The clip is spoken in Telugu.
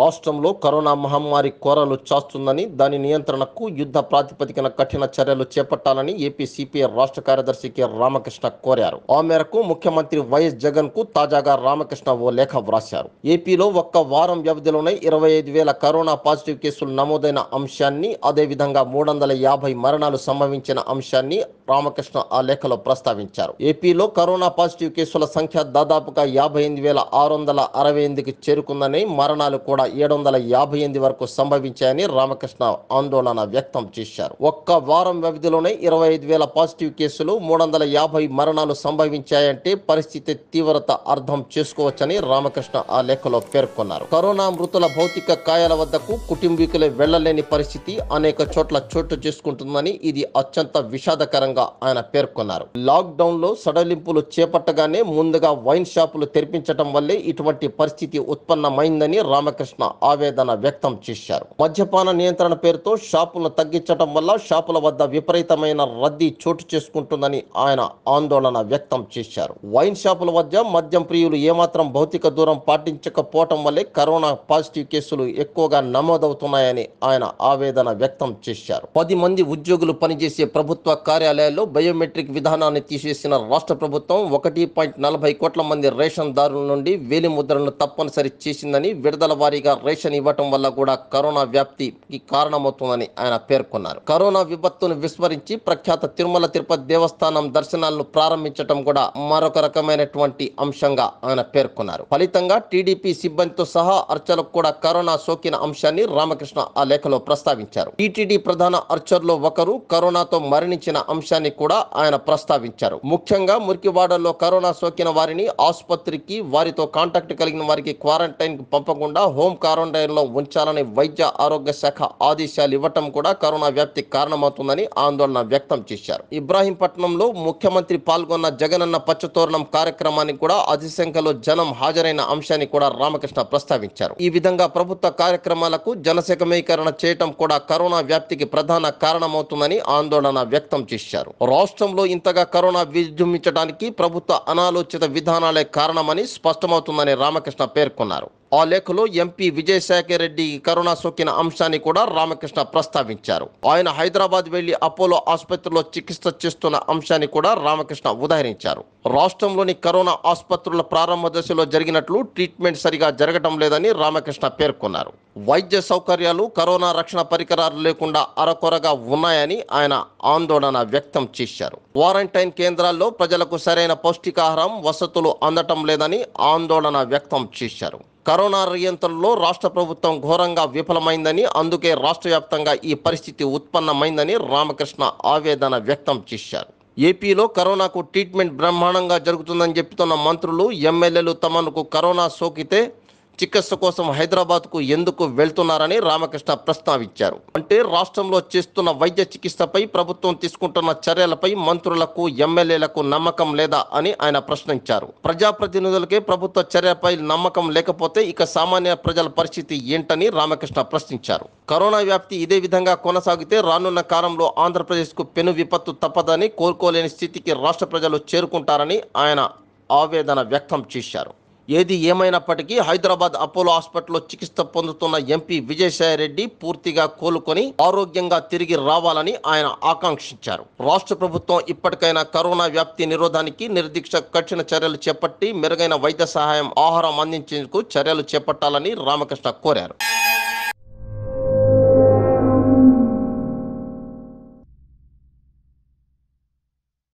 రాష్ట్రంలో కరోనా మహమ్మారి కోరలు చాస్తుందని దాని నియంత్రణకు యుద్ధ ప్రాతిపదికన కఠిన చర్యలు చేపట్టాలని ఏపీ సిపిఐ రాష్ట్ర కార్యదర్శి కె రామకృష్ణ కోరారు ఆ మేరకు ముఖ్యమంత్రి వైఎస్ జగన్ కు తాజాగా రామకృష్ణ ఓ లేఖ వ్రాశారు ఏపీలో ఒక్క వారం వ్యవధిలోనే ఇరవై ఐదు వేల కరోనా పాజిటివ్ కేసులు నమోదైన అంశాన్ని అదేవిధంగా మూడు వందల యాభై మరణాలు సంభవించిన అంశాన్ని రామకృష్ణ ఆ లేఖలో ప్రస్తావించారు ఏపీలో కరోనా పాజిటివ్ కేసుల సంఖ్య దాదాపుగా యాభై ఎనిమిది వేల ఆరు వందల అరవై ఎనిమిదికి చేరుకుందని మరణాలు కూడా కూడా ఏడు వందల యాభై ఎనిమిది వరకు సంభవించాయని రామకృష్ణ ఆందోళన వ్యక్తం చేశారు ఒక్క వారం వ్యవధిలోనే ఇరవై ఐదు వేల పాజిటివ్ కేసులు మూడు వందల యాభై మరణాలు సంభవించాయంటే పరిస్థితి తీవ్రత అర్థం చేసుకోవచ్చని రామకృష్ణ ఆ లేఖలో పేర్కొన్నారు కరోనా మృతుల భౌతిక కాయాల వద్దకు కుటుంబీకులే వెళ్లలేని పరిస్థితి అనేక చోట్ల చోటు చేసుకుంటుందని ఇది అత్యంత విషాదకరంగా ఆయన పేర్కొన్నారు లాక్డౌన్ లో సడలింపులు చేపట్టగానే ముందుగా వైన్ షాపులు తెరిపించడం వల్లే ఇటువంటి పరిస్థితి ఉత్పన్నమైందని రామకృష్ణ రామకృష్ణ ఆవేదన వ్యక్తం చేశారు మద్యపాన నియంత్రణ పేరుతో షాపులను తగ్గించడం వల్ల షాపుల వద్ద విపరీతమైన రద్దీ చోటు చేసుకుంటుందని ఆయన ఆందోళన వ్యక్తం చేశారు వైన్ షాపుల వద్ద మద్యం ప్రియులు ఏమాత్రం భౌతిక దూరం పాటించకపోవటం వల్లే కరోనా పాజిటివ్ కేసులు ఎక్కువగా నమోదవుతున్నాయని ఆయన ఆవేదన వ్యక్తం చేశారు పది మంది ఉద్యోగులు పనిచేసే ప్రభుత్వ కార్యాలయాల్లో బయోమెట్రిక్ విధానాన్ని తీసేసిన రాష్ట్ర ప్రభుత్వం ఒకటి పాయింట్ నలభై కోట్ల మంది రేషన్ దారుల నుండి వేలిముద్రలను తప్పనిసరి చేసిందని విడుదల వారీగా రేషన్ ఇవ్వటం వల్ల కూడా కరోనా వ్యాప్తికి కారణమవుతుందని ఆయన పేర్కొన్నారు కరోనా విపత్తును విస్మరించి ప్రఖ్యాత తిరుమల తిరుపతి దేవస్థానం దర్శనాలను ప్రారంభించటం కూడా మరొక రకమైనటువంటి అంశంగా ఆయన పేర్కొన్నారు ఫలితంగా టీడీపీ సిబ్బందితో సహా అర్చలకు కూడా కరోనా సోకిన అంశాన్ని రామకృష్ణ ఆ లేఖలో ప్రస్తావించారు టీటీడీ ప్రధాన అర్చర్లో ఒకరు కరోనాతో మరణించిన అంశాన్ని కూడా ఆయన ప్రస్తావించారు ముఖ్యంగా మురికివాడల్లో కరోనా సోకిన వారిని ఆసుపత్రికి వారితో కాంటాక్ట్ కలిగిన వారికి క్వారంటైన్ పంపకుండా హోమ్ క్వారంటైన్లో ఉంచాలని వైద్య ఆరోగ్య శాఖ ఆదేశాలు ఇవ్వటం కూడా కరోనా వ్యాప్తి కారణమవుతుందని ఆందోళన వ్యక్తం చేశారు ఇబ్రాహీంపట్నంలో ముఖ్యమంత్రి పాల్గొన్న జగనన్న పచ్చతోరణం కార్యక్రమానికి కూడా అధిక సంఖ్యలో జనం హాజరైన అంశాన్ని కూడా రామకృష్ణ ప్రస్తావించారు ఈ విధంగా ప్రభుత్వ కార్యక్రమాలకు జనసేకమీకరణ చేయటం కూడా కరోనా వ్యాప్తికి ప్రధాన కారణమవుతుందని ఆందోళన వ్యక్తం చేశారు రాష్ట్రంలో ఇంతగా కరోనా విజృంభించడానికి ప్రభుత్వ అనాలోచిత విధానాలే కారణమని స్పష్టమవుతుందని రామకృష్ణ పేర్కొన్నారు ఆ లేఖలో ఎంపీ విజయసాఖర్ రెడ్డి కరోనా సోకిన అంశాన్ని కూడా రామకృష్ణ ప్రస్తావించారు ఆయన హైదరాబాద్ వెళ్లి అపోలో ఆసుపత్రిలో చికిత్స చేస్తున్న అంశాన్ని కూడా రామకృష్ణ ఉదహరించారు రాష్ట్రంలోని కరోనా ఆసుపత్రుల ప్రారంభ దశలో జరిగినట్లు ట్రీట్మెంట్ సరిగా జరగటం లేదని రామకృష్ణ పేర్కొన్నారు వైద్య సౌకర్యాలు కరోనా రక్షణ పరికరాలు లేకుండా అరకొరగా ఉన్నాయని ఆయన ఆందోళన వ్యక్తం చేశారు క్వారంటైన్ కేంద్రాల్లో ప్రజలకు సరైన పౌష్టికాహారం వసతులు అందటం లేదని ఆందోళన వ్యక్తం చేశారు కరోనా నియంత్రణలో రాష్ట్ర ప్రభుత్వం ఘోరంగా విఫలమైందని అందుకే రాష్ట్ర వ్యాప్తంగా ఈ పరిస్థితి ఉత్పన్నమైందని రామకృష్ణ ఆవేదన వ్యక్తం చేశారు ఏపీలో కరోనాకు ట్రీట్మెంట్ బ్రహ్మాండంగా జరుగుతుందని చెప్తున్న మంత్రులు ఎమ్మెల్యేలు తమకు కరోనా సోకితే చికిత్స కోసం హైదరాబాద్కు ఎందుకు వెళ్తున్నారని రామకృష్ణ ప్రస్తావించారు అంటే రాష్ట్రంలో చేస్తున్న వైద్య చికిత్సపై ప్రభుత్వం తీసుకుంటున్న చర్యలపై మంత్రులకు ఎమ్మెల్యేలకు నమ్మకం లేదా అని ఆయన ప్రశ్నించారు ప్రజాప్రతినిధులకే ప్రభుత్వ చర్యపై నమ్మకం లేకపోతే ఇక సామాన్య ప్రజల పరిస్థితి ఏంటని రామకృష్ణ ప్రశ్నించారు కరోనా వ్యాప్తి ఇదే విధంగా కొనసాగితే రానున్న కాలంలో ఆంధ్రప్రదేశ్కు పెను విపత్తు తప్పదని కోరుకోలేని స్థితికి రాష్ట్ర ప్రజలు చేరుకుంటారని ఆయన ఆవేదన వ్యక్తం చేశారు ఏది ఏమైనప్పటికీ హైదరాబాద్ అపోలో హాస్పిటల్లో చికిత్స పొందుతున్న ఎంపీ విజయసాయిరెడ్డి పూర్తిగా కోలుకొని ఆరోగ్యంగా తిరిగి రావాలని ఆయన ఆకాంక్షించారు రాష్ట్ర ప్రభుత్వం ఇప్పటికైనా కరోనా వ్యాప్తి నిరోధానికి నిర్దిక్ష కఠిన చర్యలు చేపట్టి మెరుగైన వైద్య సహాయం ఆహారం అందించేందుకు చర్యలు చేపట్టాలని రామకృష్ణ కోరారు